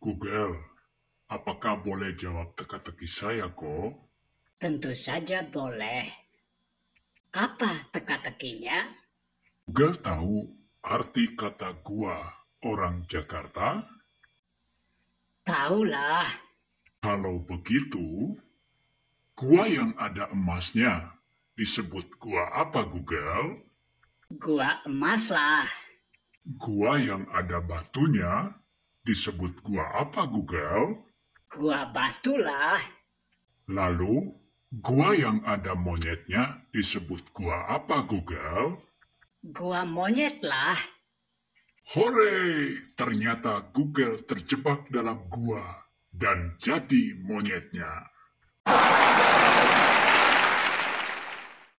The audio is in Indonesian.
Google, apakah boleh jawab teka-teki saya, Ko? Tentu saja boleh. Apa teka-tekinya? Google tahu arti kata gua orang Jakarta? Taulah. Kalau begitu, gua yang ada emasnya disebut gua apa, Google? Gua emas lah. Gua yang ada batunya Disebut gua apa, Google? Gua batu lah. Lalu, gua yang ada monyetnya disebut gua apa, Google? Gua monyet lah. Hore! Ternyata Google terjebak dalam gua dan jadi monyetnya.